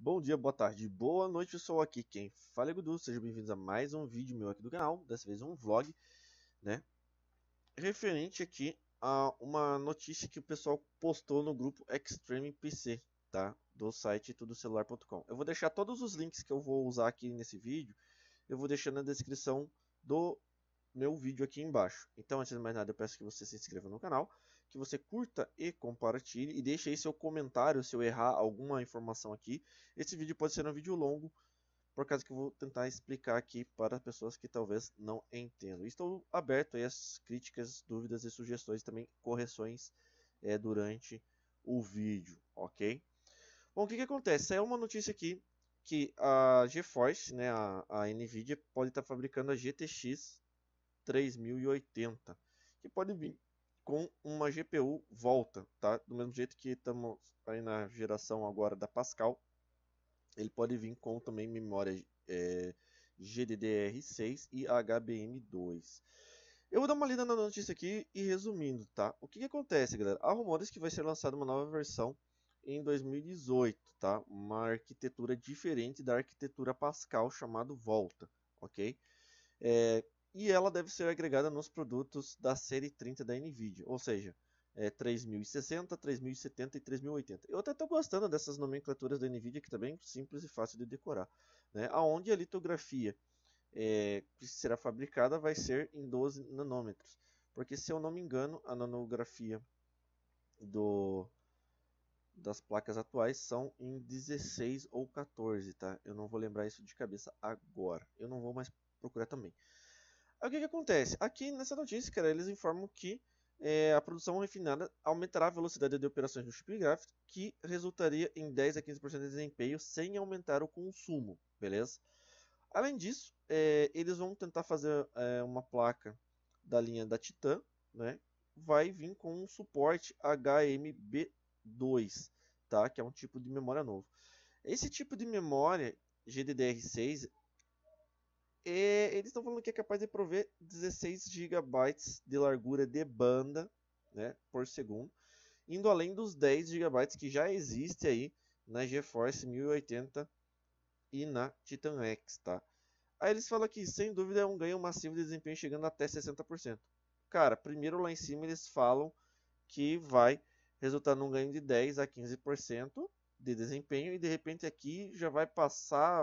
Bom dia, boa tarde, boa noite pessoal, aqui quem fala é Gudu, sejam bem-vindos a mais um vídeo meu aqui do canal, dessa vez um vlog, né, referente aqui a uma notícia que o pessoal postou no grupo Extreme PC, tá, do site tudocelular.com. Eu vou deixar todos os links que eu vou usar aqui nesse vídeo, eu vou deixar na descrição do meu vídeo aqui embaixo. Então, antes de mais nada, eu peço que você se inscreva no canal, que você curta e compartilhe e deixe aí seu comentário se eu errar alguma informação aqui. Esse vídeo pode ser um vídeo longo, por causa que eu vou tentar explicar aqui para pessoas que talvez não entendam. Estou aberto aí às críticas, dúvidas e sugestões, também correções é, durante o vídeo, ok? Bom, o que, que acontece? É uma notícia aqui que a GeForce, né, a, a Nvidia, pode estar tá fabricando a GTX 3080, que pode vir com uma GPU volta, tá? Do mesmo jeito que estamos aí na geração agora da Pascal, ele pode vir com também memória é, GDDR6 e HBM2. Eu vou dar uma lida na notícia aqui e resumindo, tá? O que, que acontece, galera? Há rumores que vai ser lançada uma nova versão em 2018, tá? Uma arquitetura diferente da arquitetura Pascal chamado Volta, ok? É, e ela deve ser agregada nos produtos da série 30 da NVIDIA, ou seja, é 3060, 3070 e 3080. Eu até estou gostando dessas nomenclaturas da NVIDIA, que também tá simples e fácil de decorar. Né? Aonde a litografia é, que será fabricada vai ser em 12 nanômetros, porque se eu não me engano, a nanografia do, das placas atuais são em 16 ou 14, tá? Eu não vou lembrar isso de cabeça agora. Eu não vou mais procurar também. Aí o que, que acontece? Aqui nessa notícia, cara, eles informam que é, a produção refinada aumentará a velocidade de operações do chip gráfico, que resultaria em 10 a 15% de desempenho sem aumentar o consumo, beleza? Além disso, é, eles vão tentar fazer é, uma placa da linha da Titan, né? Vai vir com um suporte HMB2, tá? Que é um tipo de memória novo. Esse tipo de memória GDDR6 é, eles estão falando que é capaz de prover 16 GB de largura de banda né, por segundo, indo além dos 10 GB que já existe aí na GeForce 1080 e na Titan X, tá? Aí eles falam que sem dúvida é um ganho massivo de desempenho chegando até 60%. Cara, primeiro lá em cima eles falam que vai resultar num ganho de 10 a 15% de desempenho e de repente aqui já vai passar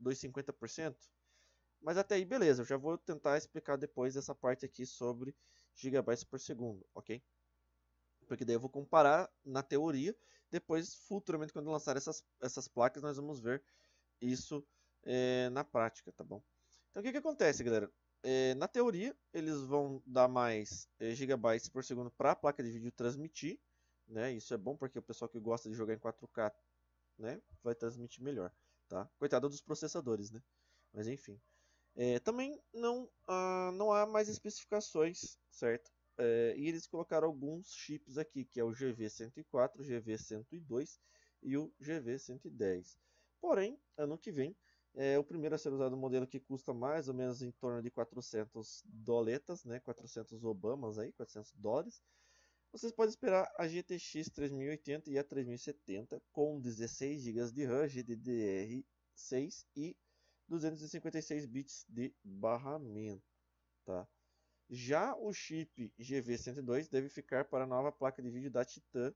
dos 50%. Mas até aí, beleza. Eu já vou tentar explicar depois essa parte aqui sobre gigabytes por segundo, ok? Porque daí eu vou comparar na teoria. Depois, futuramente, quando lançar essas, essas placas, nós vamos ver isso é, na prática, tá bom? Então, o que, que acontece, galera? É, na teoria, eles vão dar mais é, gigabytes por segundo para a placa de vídeo transmitir. Né? Isso é bom porque o pessoal que gosta de jogar em 4K né, vai transmitir melhor. Tá? Coitado dos processadores, né? Mas enfim. É, também não, ah, não há mais especificações, certo? É, e eles colocaram alguns chips aqui, que é o GV104, GV102 e o GV110. Porém, ano que vem, é o primeiro a ser usado um modelo que custa mais ou menos em torno de 400 doletas, né? 400 obamas aí, 400 dólares. Vocês podem esperar a GTX 3080 e a 3070 com 16 GB de RAM, GDDR6 e 256 bits de barramento. Tá? Já o chip GV102 deve ficar para a nova placa de vídeo da Titan,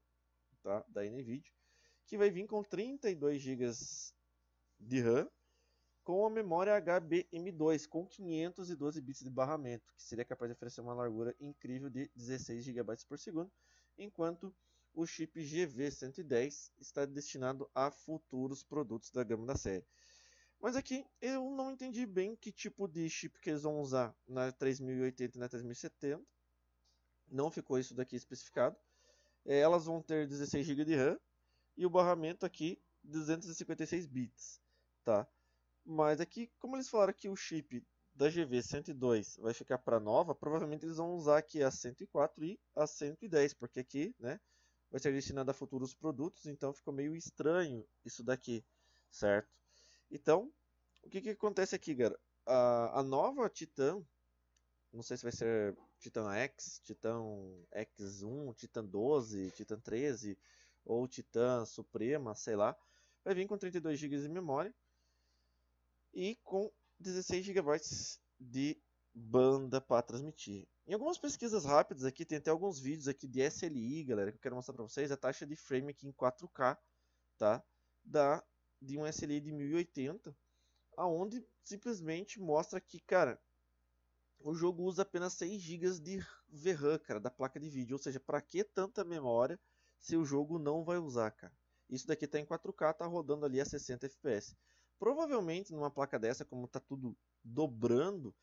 tá? da NVIDIA, que vai vir com 32 GB de RAM, com a memória HBM2, com 512 bits de barramento, que seria capaz de oferecer uma largura incrível de 16 GB por segundo, enquanto o chip GV110 está destinado a futuros produtos da gama da série. Mas aqui é eu não entendi bem que tipo de chip que eles vão usar na 3080 e na 3070. Não ficou isso daqui especificado. É, elas vão ter 16 GB de RAM e o barramento aqui 256 bits, tá? Mas aqui, é como eles falaram que o chip da GV 102 vai ficar para nova, provavelmente eles vão usar aqui a 104 e a 110, porque aqui, né, vai ser destinada a futuros produtos, então ficou meio estranho isso daqui, certo? Então, o que, que acontece aqui, cara? A, a nova Titã, não sei se vai ser Titã X, Titã X1, Titã 12, Titã 13 ou Titã Suprema, sei lá, vai vir com 32 GB de memória e com 16 GB de banda para transmitir. Em algumas pesquisas rápidas aqui, tem até alguns vídeos aqui de SLI, galera, que eu quero mostrar para vocês, a taxa de frame aqui em 4K, tá? Da de um SLI de 1080, aonde simplesmente mostra que, cara, o jogo usa apenas 6 GB de VRAM, cara, da placa de vídeo. Ou seja, para que tanta memória se o jogo não vai usar, cara? Isso daqui tá em 4K, tá rodando ali a 60 FPS. Provavelmente numa placa dessa, como tá tudo dobrando,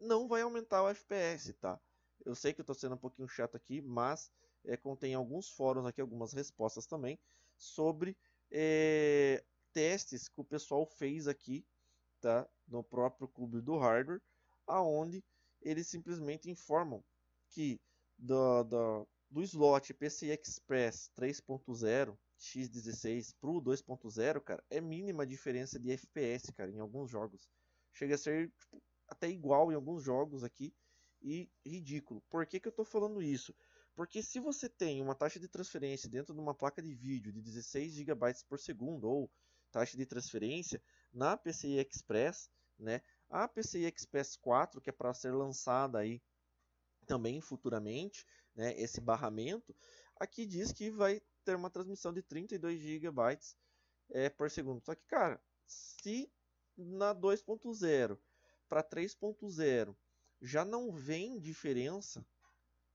não vai aumentar o FPS, tá? Eu sei que eu tô sendo um pouquinho chato aqui, mas é, contém alguns fóruns aqui, algumas respostas também, sobre é, testes que o pessoal fez aqui, tá? No próprio clube do hardware, aonde eles simplesmente informam que do, do, do slot PCI Express 3.0 X16 pro 2.0, cara, é mínima diferença de FPS, cara, em alguns jogos. Chega a ser tipo, até igual em alguns jogos aqui e ridículo. Por que, que eu estou falando isso? Porque se você tem uma taxa de transferência dentro de uma placa de vídeo de 16 GB por segundo ou taxa de transferência na PCI Express, né? A PCI Express 4, que é para ser lançada aí também futuramente, né, esse barramento, aqui diz que vai ter uma transmissão de 32 GB é, por segundo. Só que, cara, se na 2.0 para 3.0 já não vem diferença,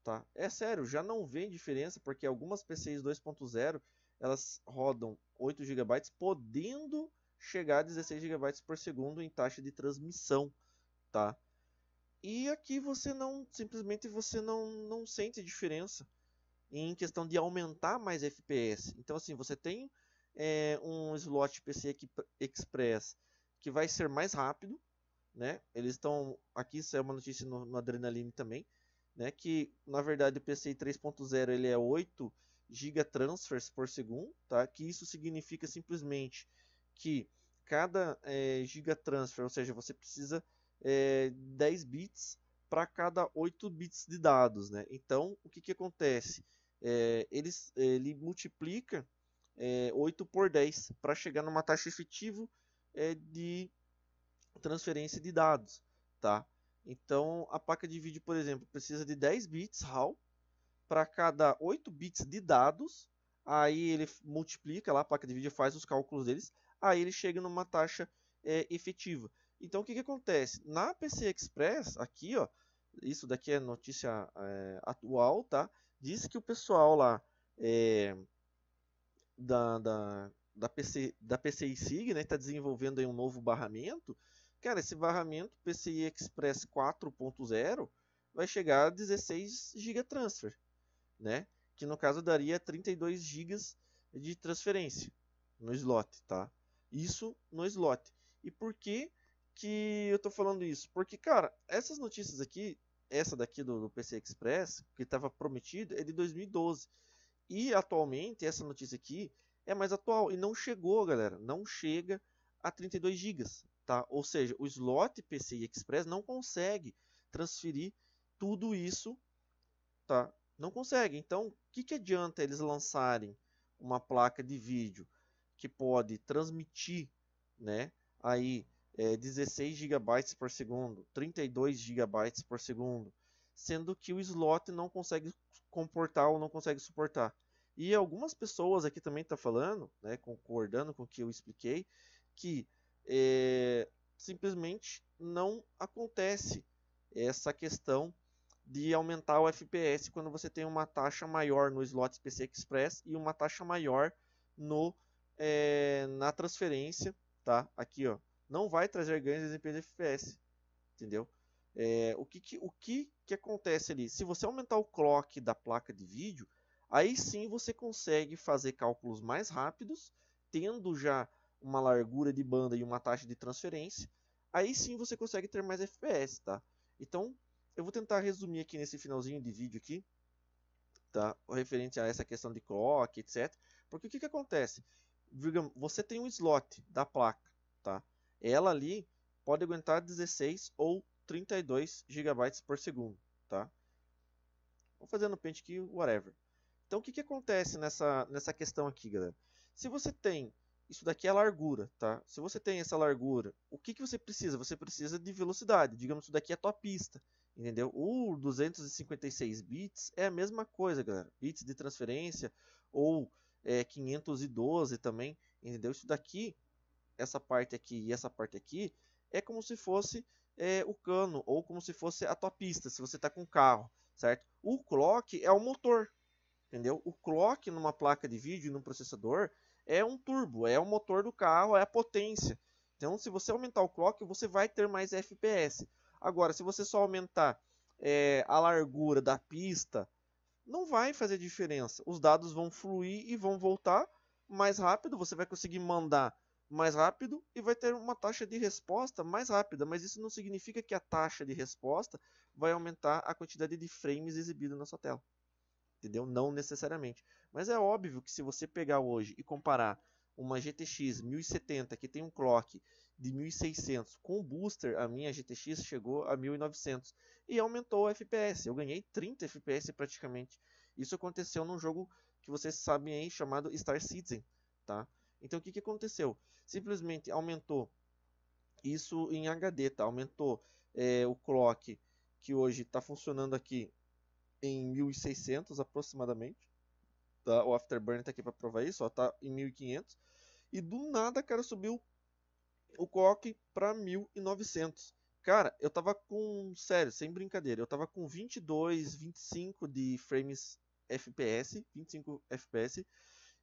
tá? É sério, já não vem diferença porque algumas PCs 2.0 elas rodam 8 GB, podendo chegar a 16 GB por segundo em taxa de transmissão, tá? E aqui você não, simplesmente você não, não sente diferença em questão de aumentar mais FPS. Então assim, você tem é, um slot PC Express que vai ser mais rápido, né? Eles estão aqui isso é uma notícia no, no Adrenaline também, né? Que na verdade o PCI 3.0 ele é 8 gigatransfers por segundo, tá? que isso significa simplesmente que cada é, eh, gigatransfer, ou seja, você precisa é, eh, 10 bits para cada 8 bits de dados. Né? Então, o que, que acontece? É, eles, ele multiplica é, 8 por 10 para chegar numa taxa efetiva é, de transferência de dados. Tá? Então, a placa de vídeo, por exemplo, precisa de 10 bits RAW para cada 8 bits de dados, aí ele multiplica lá, a placa de vídeo faz os cálculos deles, aí ele chega numa taxa é, efetiva. Então o que, que acontece? Na PC Express, aqui ó, isso daqui é notícia é, atual, tá? Diz que o pessoal lá é, da, da, da, PC, da PCI SIG está né, tá desenvolvendo um novo barramento. Cara, esse barramento PCI Express 4.0 vai chegar a 16 GB transfer né? Que no caso daria 32 GB de transferência no slot, tá? Isso no slot. E por que que eu tô falando isso? Porque, cara, essas notícias aqui, essa daqui do, do PC Express, que estava prometido, é de 2012. E atualmente essa notícia aqui é mais atual e não chegou, galera, não chega a 32 GB, tá? Ou seja, o slot PCI Express não consegue transferir tudo isso, tá? Não consegue. Então, o que, que adianta eles lançarem uma placa de vídeo que pode transmitir né, aí, é, 16 GB por segundo, 32 GB por segundo, sendo que o slot não consegue comportar ou não consegue suportar. E algumas pessoas aqui também estão tá falando, né, concordando com o que eu expliquei, que é, simplesmente não acontece essa questão de aumentar o FPS quando você tem uma taxa maior no slot PC Express e uma taxa maior no é, na transferência, tá? Aqui, ó, não vai trazer ganhos de desempenho de FPS, entendeu? É, o que, que o que que acontece ali? Se você aumentar o clock da placa de vídeo, aí sim você consegue fazer cálculos mais rápidos, tendo já uma largura de banda e uma taxa de transferência, aí sim você consegue ter mais FPS, tá? Então, eu vou tentar resumir aqui nesse finalzinho de vídeo aqui, tá? Referente a essa questão de clock, etc. Porque o que, que acontece? Você tem um slot da placa, tá? Ela ali pode aguentar 16 ou 32 GB por segundo, tá? Vou fazendo no pente aqui, whatever. Então o que, que acontece nessa, nessa questão aqui, galera? Se você tem, isso daqui é a largura, tá? Se você tem essa largura, o que, que você precisa? Você precisa de velocidade, digamos isso daqui é a tua pista. Entendeu? O 256 bits é a mesma coisa, galera. Bits de transferência ou é, 512 também, entendeu? Isso daqui, essa parte aqui e essa parte aqui, é como se fosse é, o cano ou como se fosse a tua pista, se você está com carro, certo? O clock é o motor, entendeu? O clock numa placa de vídeo, num processador, é um turbo, é o motor do carro, é a potência. Então, se você aumentar o clock, você vai ter mais FPS. Agora, se você só aumentar é, a largura da pista, não vai fazer diferença. Os dados vão fluir e vão voltar mais rápido, você vai conseguir mandar mais rápido e vai ter uma taxa de resposta mais rápida, mas isso não significa que a taxa de resposta vai aumentar a quantidade de frames exibido na sua tela. Entendeu? Não necessariamente. Mas é óbvio que se você pegar hoje e comparar uma GTX 1070 que tem um clock de 1600 com booster, a minha GTX chegou a 1900 e aumentou o FPS. Eu ganhei 30 FPS praticamente. Isso aconteceu num jogo que vocês sabem aí chamado Star Citizen, tá? Então o que, que aconteceu? Simplesmente aumentou isso em HD, tá? Aumentou é, o clock que hoje está funcionando aqui em 1600 aproximadamente Tá? O Afterburner tá aqui para provar isso, ó, tá em 1500. E do nada, cara, subiu o clock para 1900. Cara, eu tava com, sério, sem brincadeira, eu tava com 22, 25 de frames FPS, 25 FPS,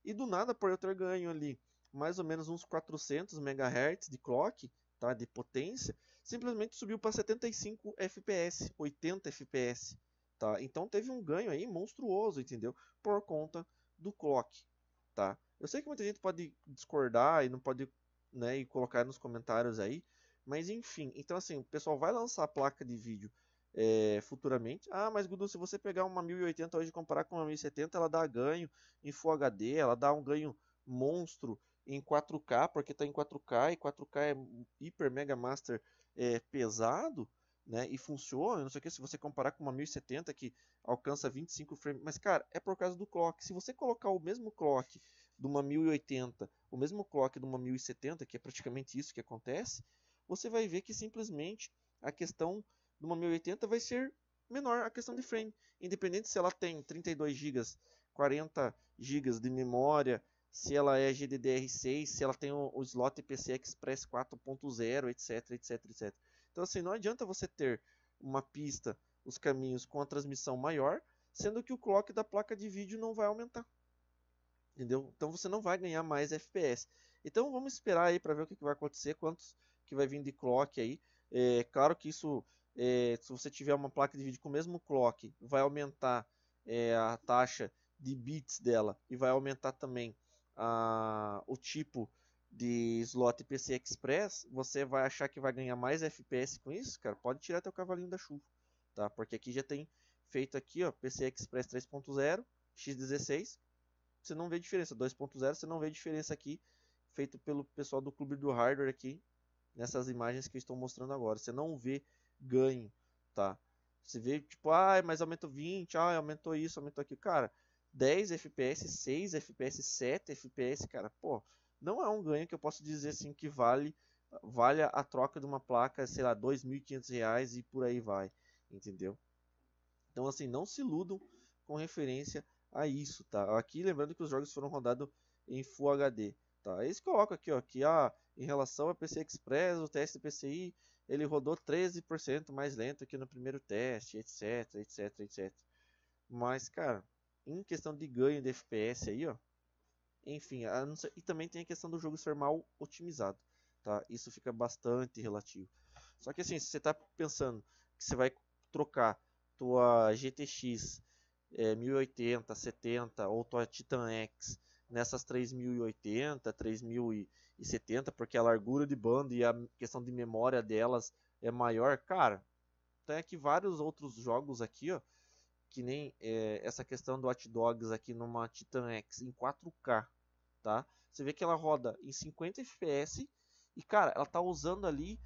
e do nada por eu ter ganho ali mais ou menos uns 400 MHz de clock, tá, de potência, simplesmente subiu para 75 FPS, 80 FPS, tá? Então teve um ganho aí monstruoso, entendeu? Por conta do clock, tá? Eu sei que muita gente pode discordar e não pode, né, e colocar nos comentários aí, mas enfim, então assim, o pessoal vai lançar a placa de vídeo é, futuramente. Ah, mas Gudu, se você pegar uma 1080 hoje e comparar com uma 1070, ela dá ganho em Full HD, ela dá um ganho monstro em 4K, porque está em 4K e 4K é hiper mega master é, pesado né, e funciona, não sei o que, se você comparar com uma 1070 que alcança 25 frames, mas cara, é por causa do clock. Se você colocar o mesmo clock de uma 1080, o mesmo clock de uma 1070, que é praticamente isso que acontece, você vai ver que simplesmente a questão de uma 1080 vai ser menor a questão de frame, independente se ela tem 32 GB, 40 GB de memória, se ela é GDDR6, se ela tem o, slot PCI Express 4.0, etc, etc, etc. Então, assim, não adianta você ter uma pista, os caminhos com a transmissão maior, sendo que o clock da placa de vídeo não vai aumentar. Entendeu? Então você não vai ganhar mais FPS. Então vamos esperar aí para ver o que, que, vai acontecer, quantos que vai vir de clock aí. É claro que isso, é, se você tiver uma placa de vídeo com o mesmo clock, vai aumentar é, a taxa de bits dela e vai aumentar também a, o tipo de slot PC Express, você vai achar que vai ganhar mais FPS com isso, cara, pode tirar teu cavalinho da chuva, tá? Porque aqui já tem feito aqui, ó, PC Express 3.0, X16, você não vê diferença, 2.0 você não vê diferença aqui, feito pelo pessoal do clube do hardware aqui, nessas imagens que eu estou mostrando agora, você não vê ganho, tá? Você vê, tipo, ah, mas aumentou 20, ah, aumentou isso, aumentou aquilo, cara, 10 FPS, 6 FPS, 7 FPS, cara, pô não é um ganho que eu posso dizer assim que vale valha a troca de uma placa, sei lá, R$ 2.500 e por aí vai, entendeu? Então assim, não se iludam com referência a isso, tá? Aqui lembrando que os jogos foram rodados em Full HD, tá? Eles colocam aqui, ó, que ah, em relação ao PC Express, o teste do PCI, ele rodou 13% mais lento que no primeiro teste, etc, etc, etc. Mas, cara, em questão de ganho de FPS aí, ó, enfim, ser... e também tem a questão do jogo ser mal otimizado, tá? Isso fica bastante relativo. Só que assim, se você está pensando que você vai trocar tua GTX é, 1080, 70 ou tua Titan X nessas 3080, 3070, porque a largura de banda e a questão de memória delas é maior, cara, tem aqui vários outros jogos aqui, ó, que nem é, essa questão do Hot Dogs aqui numa Titan X em 4K tá? Você vê que ela roda em 50 FPS e, cara, ela tá usando ali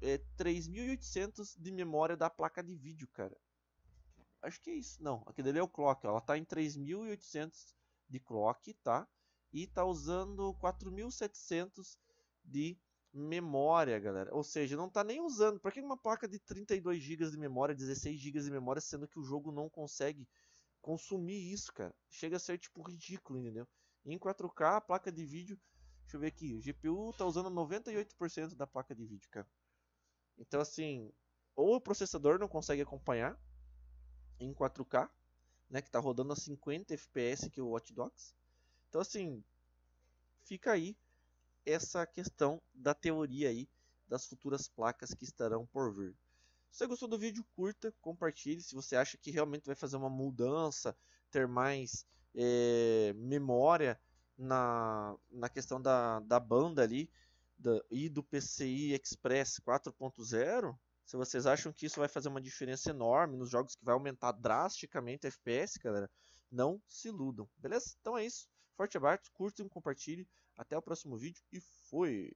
é, 3.800 de memória da placa de vídeo, cara. Acho que é isso. Não, aquele ali é o clock, ó. ela tá em 3.800 de clock, tá? E tá usando 4.700 de memória, galera. Ou seja, não tá nem usando. Para que uma placa de 32 GB de memória, 16 GB de memória, sendo que o jogo não consegue consumir isso, cara? Chega a ser tipo ridículo, entendeu? Em 4K, a placa de vídeo. Deixa eu ver aqui. O GPU está usando 98% da placa de vídeo, cara. Então, assim. Ou o processador não consegue acompanhar em 4K, né? Que está rodando a 50 FPS que é o Watch Dogs. Então, assim. Fica aí essa questão da teoria aí das futuras placas que estarão por vir. Se você gostou do vídeo, curta, compartilhe. Se você acha que realmente vai fazer uma mudança, ter mais é, memória na, na questão da, da banda ali da, e do PCI Express 4.0, se vocês acham que isso vai fazer uma diferença enorme nos jogos que vai aumentar drasticamente a FPS, galera, não se iludam, beleza? Então é isso. Forte abraço, curtam, compartilhem. Até o próximo vídeo e fui!